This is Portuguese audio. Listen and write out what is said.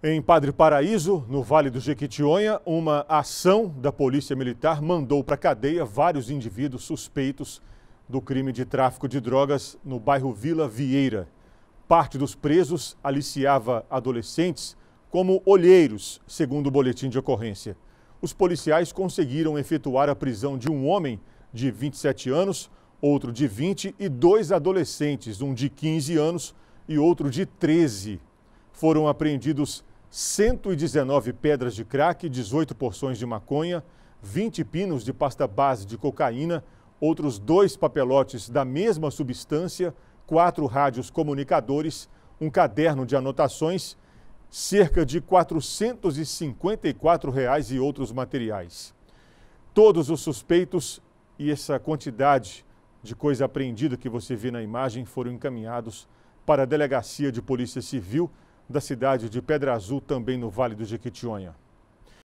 Em Padre Paraíso, no Vale do Jequitinhonha, uma ação da Polícia Militar mandou para a cadeia vários indivíduos suspeitos do crime de tráfico de drogas no bairro Vila Vieira. Parte dos presos aliciava adolescentes como olheiros, segundo o boletim de ocorrência. Os policiais conseguiram efetuar a prisão de um homem de 27 anos, outro de 20 e dois adolescentes, um de 15 anos e outro de 13 foram apreendidos 119 pedras de crack, 18 porções de maconha, 20 pinos de pasta base de cocaína, outros dois papelotes da mesma substância, quatro rádios comunicadores, um caderno de anotações, cerca de R$ 454 reais e outros materiais. Todos os suspeitos e essa quantidade de coisa apreendida que você vê na imagem foram encaminhados para a Delegacia de Polícia Civil da cidade de Pedra Azul, também no Vale do Jequitinhonha.